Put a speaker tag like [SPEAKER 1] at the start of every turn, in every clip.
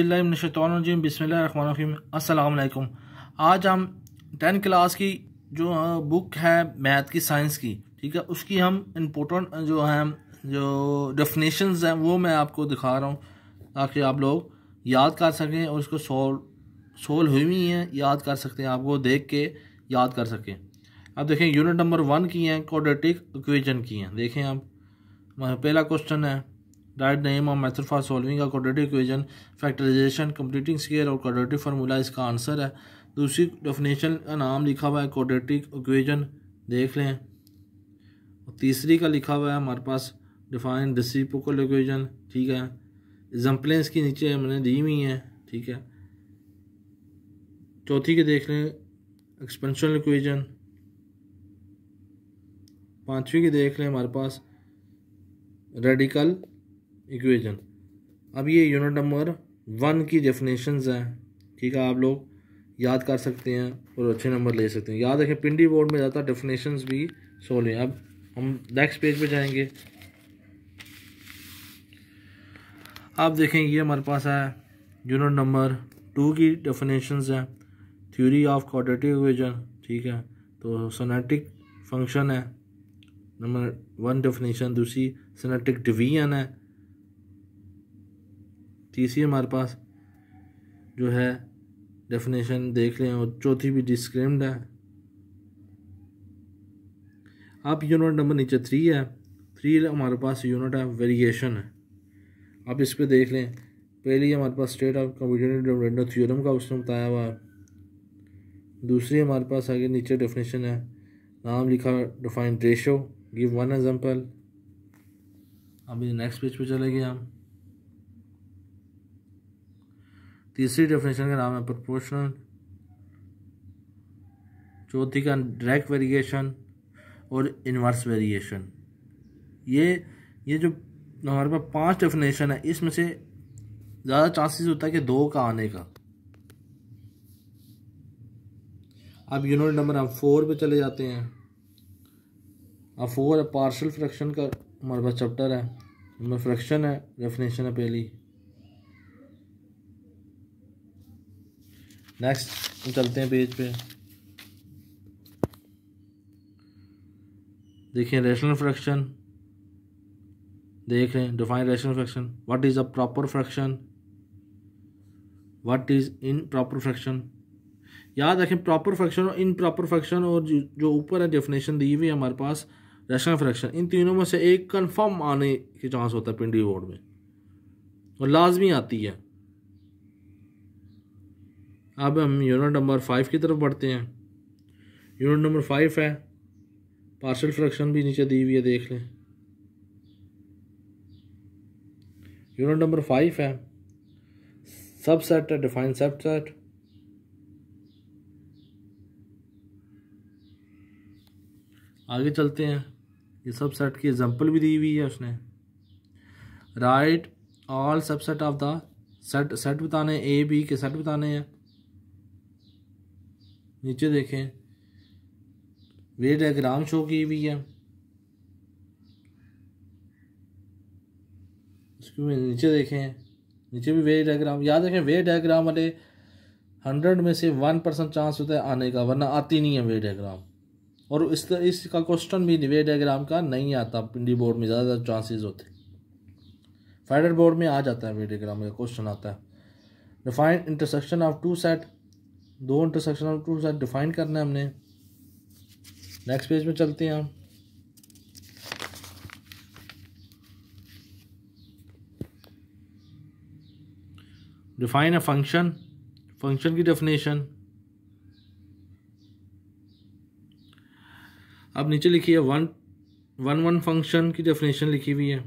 [SPEAKER 1] बिल्लाशतम बसमीम आज हम टेन क्लास की जो बुक है मैथ की साइंस की ठीक है उसकी हम इम्पोर्टेंट जो है जो डेफिनेशन हैं वो मैं आपको दिखा रहा हूँ ताकि आप लोग याद कर सकें और उसको सोल्व सोल्व हुई हुई हैं याद कर सकते हैं आपको देख के याद कर सकें अब देखें यूनिट नंबर वन की हैं क्वाड्रेटिक इक्वेशन की हैं देखें आप पहला क्वेश्चन है राइट नेम और or for solving solving a quadratic equation factorization completing और क्वाड्रेटिक फार्मूला इसका आंसर है दूसरी डेफिनेशन का नाम लिखा हुआ है क्वाड्रेटिक इक्वेशन देख लें तीसरी का लिखा हुआ है हमारे पास डिफाइन डिसिपोकल इक्वेशन ठीक है एग्जाम्पलें इसके नीचे हमने दी हुई है ठीक है चौथी के देख लें एक्सपेंशन इक्वेशन पाँचवीं के देख लें हमारे पास रेडिकल इक्वेशन अब ये यूनिट नंबर वन की डेफिनेशंस हैं ठीक है आप लोग याद कर सकते हैं और अच्छे नंबर ले सकते हैं याद रखें पिंडी बोर्ड में ज़्यादा डेफिनेशंस भी सोल्व हैं अब हम नेक्स्ट पेज पे जाएंगे आप देखें ये हमारे पास है यूनिट नंबर टू की डेफिनेशंस हैं थ्योरी ऑफ क्वाड्रेटिक इक्वेशन ठीक है तो सोनेटिक फंक्शन है नंबर वन डेफिनेशन दूसरी सोनेटिक डिवीजन है तीसरी हमारे पास जो है डेफिनेशन देख लें और चौथी भी डिस्क्रिम्ड है अब यूनिट नंबर नीचे थ्री है थ्री हमारे पास यूनिट है वेरिएशन है आप इस पर देख लें पहली हमारे पास स्टेट ऑफ कम्पिटेटिव थ्योरम का उसने बताया हुआ है दूसरी हमारे पास आगे नीचे डेफिनेशन है नाम लिखा defined ratio give one example अभी नेक्स्ट पेज पे चले गए हम तीसरी डेफिनेशन का नाम है प्रोपोर्शनल चौथी का डायरेक्ट वेरिएशन और इन्वर्स वेरिएशन ये ये जो हमारे पास पांच डेफिनेशन है इसमें से ज़्यादा चांसेस होता है कि दो का आने का अब यूनिट नंबर हम फोर पे चले जाते हैं अब फोर पार्शल फ्रैक्शन का हमारे पास चैप्टर है उनमें फ्रैक्शन है डेफिनेशन है पहली नेक्स्ट हम चलते हैं पेज पे देखिए रेशनल फ्रैक्शन देख रहे हैं define rational fraction what is a proper fraction what is improper fraction याद रखें प्रॉपर फ्रैक्शन और इन प्रॉपर फ्रैक्शन और जो ऊपर है डेफिनेशन दी हुई है हमारे पास रेशनल फ्रैक्शन इन तीनों में से एक कन्फर्म आने के चांस होता है पिंडी बोर्ड में और लाजमी आती है अब हम यूनिट नंबर फाइव की तरफ बढ़ते हैं यूनिट नंबर फाइव है पार्शल फ्रैक्शन भी नीचे दी हुई है देख लें यूनिट नंबर फाइव है सबसेट है डिफाइन सबसेट आगे चलते हैं ये सबसेट की एग्जांपल भी दी हुई है उसने write all subset of the set set बताने ए बी के सेट बताने हैं नीचे देखें वे डायग्राम शो की हुई है इसको नीचे देखें नीचे भी वे डायग्राम याद रखें वे डायग्राम वाले हंड्रेड में से वन परसेंट चांस होता है आने का वरना आती नहीं है वे डायग्राम और इस इसका क्वेश्चन भी वे डायग्राम का नहीं आता पिंडी बोर्ड में ज़्यादातर चांसेस होते फाइडर बोर्ड में आ जाता है वे डायग्राम का क्वेश्चन आता है define intersection of two set दो इंटरसेक्शनल टू साइड डिफाइन करना है हमने नेक्स्ट पेज में चलते हैं हम डिफाइन है फंक्शन फंक्शन की डेफिनेशन अब नीचे लिखी है वन वन वन फंक्शन की डेफिनेशन लिखी हुई है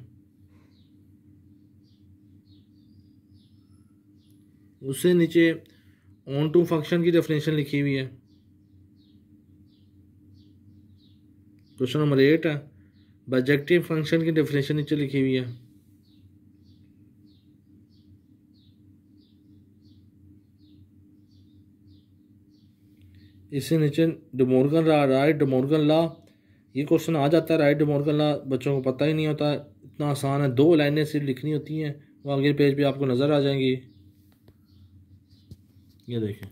[SPEAKER 1] उससे नीचे ऑन टू फंक्शन की डेफिनेशन लिखी हुई है क्वेश्चन नंबर एट है बजेक्टिव फंक्शन की डेफिनेशन नीचे लिखी हुई है इससे नीचे डोमोर्गन रहा राइट डोमोर्गन ला ये क्वेश्चन आ जाता है राइट डोमोर्गन ला बच्चों को पता ही नहीं होता इतना आसान है दो लाइनें सिर्फ लिखनी होती हैं वो आगे पेज पे आपको नज़र आ जाएंगी ये देखें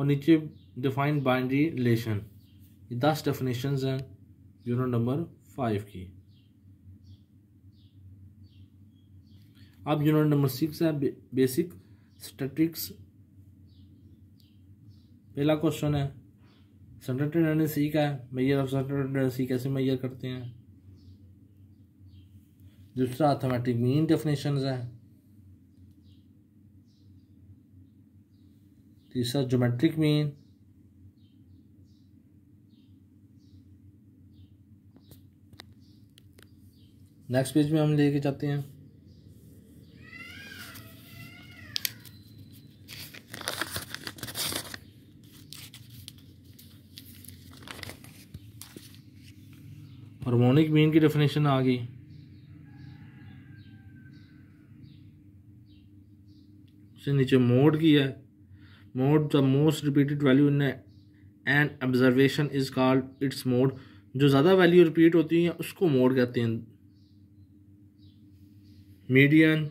[SPEAKER 1] और नीचे डिफाइंड बाइंड्री रिलेशन ये दस डेफिनेशन हैं यूनिट नंबर फाइव की अब यूनिट नंबर सिक्स है बेसिक स्टेटिक्स पहला क्वेश्चन है सेंटर सी का है मैयर ऑफ सेंटर कैसे मैयर करते हैं दूसरा अथमेटिक मीन डेफिनेशन है तीसरा ज्योमेट्रिक मीन नेक्स्ट पेज में हम लेके जाते हैं हार्मोनिक मीन की डेफिनेशन आ गई नीचे मोड की है mode the most repeated value in N observation is called its mode जो ज़्यादा वैल्यू रिपीट होती है उसको मोड कहते हैं मीडियन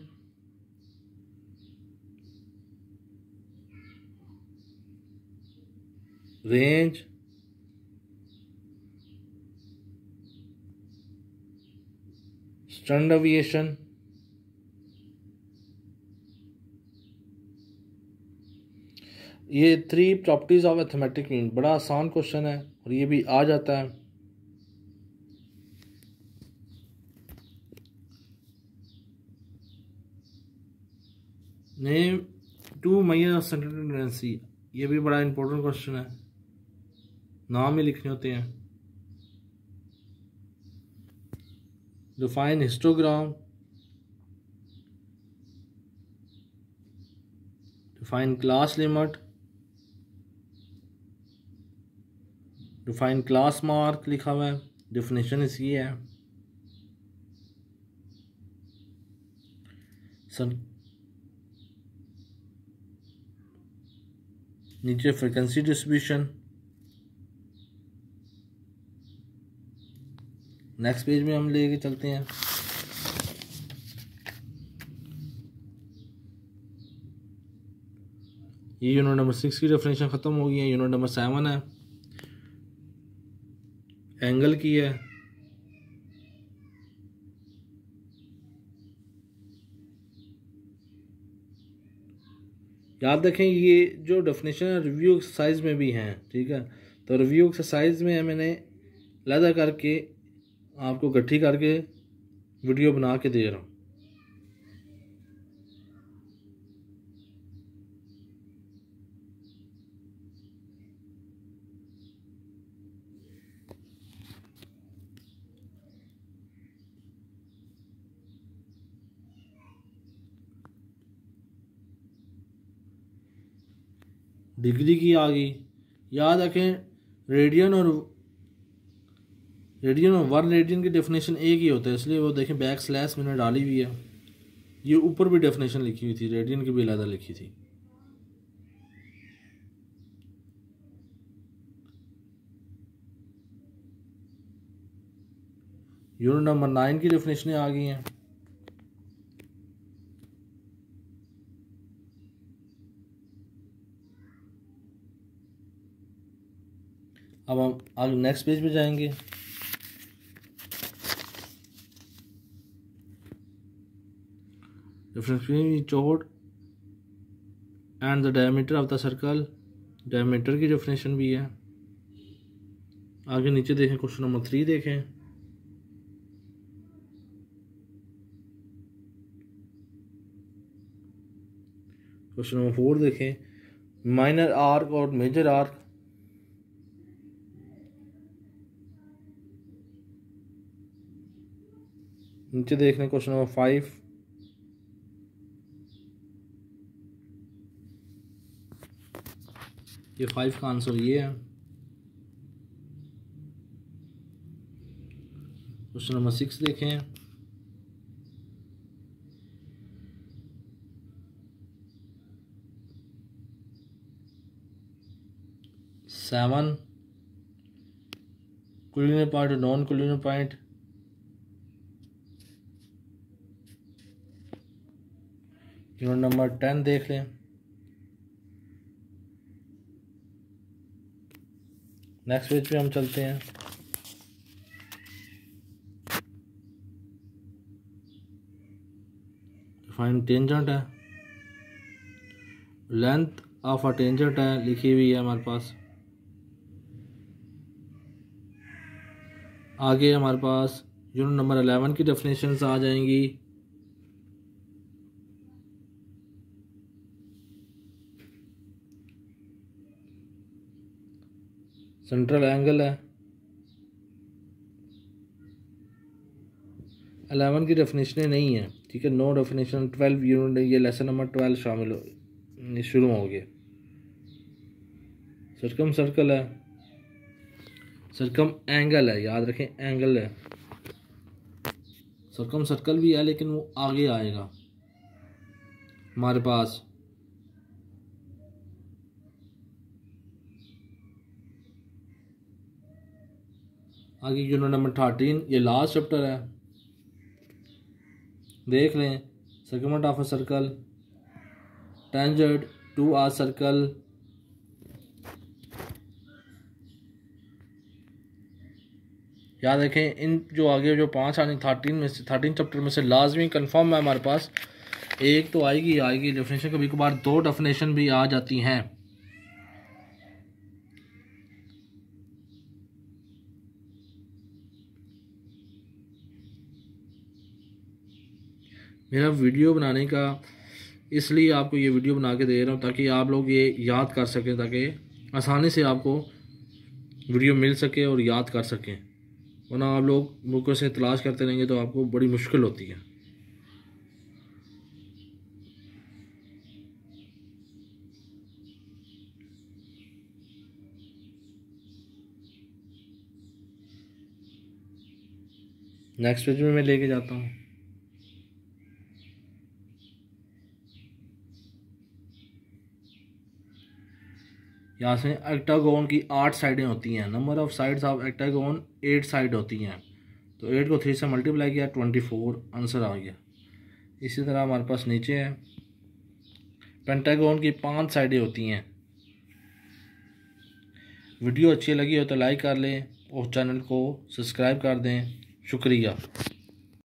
[SPEAKER 1] रेंज स्टैंड ये three properties of arithmetic unit बड़ा आसान क्वेश्चन है और ये भी आ जाता है name two measure of central currency ये भी बड़ा इंपॉर्टेंट क्वेश्चन है नाम ही लिखने होते हैं define histogram define class limit define class mark लिखा हुआ है डिफिनेशन इसकी है सर नीचे फ्रिक्वेंसी डिस्ट्रीब्यूशन नेक्स्ट पेज में हम लेके चलते हैं ये यूनिट नंबर सिक्स की डेफिनेशन ख़त्म हो गई है यूनिट नंबर सेवन है एंगल की है याद रखें ये जो डेफिनेशन है रिव्यू एक्सरसाइज में भी हैं ठीक है तो रिव्यू एक्सरसाइज में मैंने लदा करके आपको इकट्ठी करके वीडियो बना के दे रहा हूँ डिग्री की आ गई याद रखें रेडियन और रेडियन और वन रेडियन की डेफिनेशन एक ही होता है इसलिए वो देखें बैक स्लैश मैंने डाली हुई है ये ऊपर भी डेफिनेशन लिखी हुई थी रेडियन की भी अलहदा लिखी थी यूनिट नंबर नाइन की डेफिनेशनें आ गई हैं अब हम आगे नेक्स्ट पेज पे जाएंगे difference between chord and the diameter of the circle diameter की डेफिनेशन भी है आगे नीचे देखें क्वेश्चन नंबर थ्री देखें क्वेश्चन नंबर फोर देखें माइनर आर्क और मेजर आर्क नीचे देख लें क्वेश्चन नंबर फाइव ये फाइव का आंसर ये है क्वेश्चन नंबर सिक्स देखें seven collinear point non collinear point unit number ten देख लें नेक्स्ट पेज पे हम चलते हैं फाइन टेंजेंट है लेंथ ऑफ अ टेंजेंट है लिखी हुई है हमारे पास आगे हमारे पास यूनिट नंबर अलेवन की डेफिनेशन आ जाएंगी सेंट्रल एंगल है अलेवन की डेफिनेशनें नहीं है ठीक है नो डेफिनेशन ट्वेल्व यूनिट ये लेसन नंबर ट्वेल्व शामिल हो शुरू हो गए सरकम सर्कल है सरकम एंगल है याद रखें एंगल है सरकम सर्कल भी है लेकिन वो आगे आएगा हमारे पास आगे जो नंबर थर्टीन ये लास्ट चैप्टर है देख लें circumference of a circle tangent to a circle याद रखें इन जो आगे जो पांच आने थर्टीन में से थर्टीन चैप्टर में से लाजमी कंफर्म है हमारे पास एक तो आएगी आएगी डेफिनेशन कभी कभार दो डेफिनेशन भी आ जाती हैं मेरा वीडियो बनाने का इसलिए आपको ये वीडियो बना के दे रहा हूँ ताकि आप लोग ये याद कर सकें ताकि आसानी से आपको वीडियो मिल सके और याद कर सकें वरना आप लोग बुकों से तलाश करते रहेंगे तो आपको बड़ी मुश्किल होती है नेक्स्ट पेज में मैं लेके जाता हूँ यहाँ से एक्टागोन की आठ साइडें होती हैं number of sides of octagon eight side होती हैं तो एट को थ्री से मल्टीप्लाई किया ट्वेंटी फोर आंसर आ गया इसी तरह हमारे पास नीचे है पेंटागोन की पांच साइडें होती हैं वीडियो अच्छी लगी हो तो लाइक कर लें और चैनल को सब्सक्राइब कर दें शुक्रिया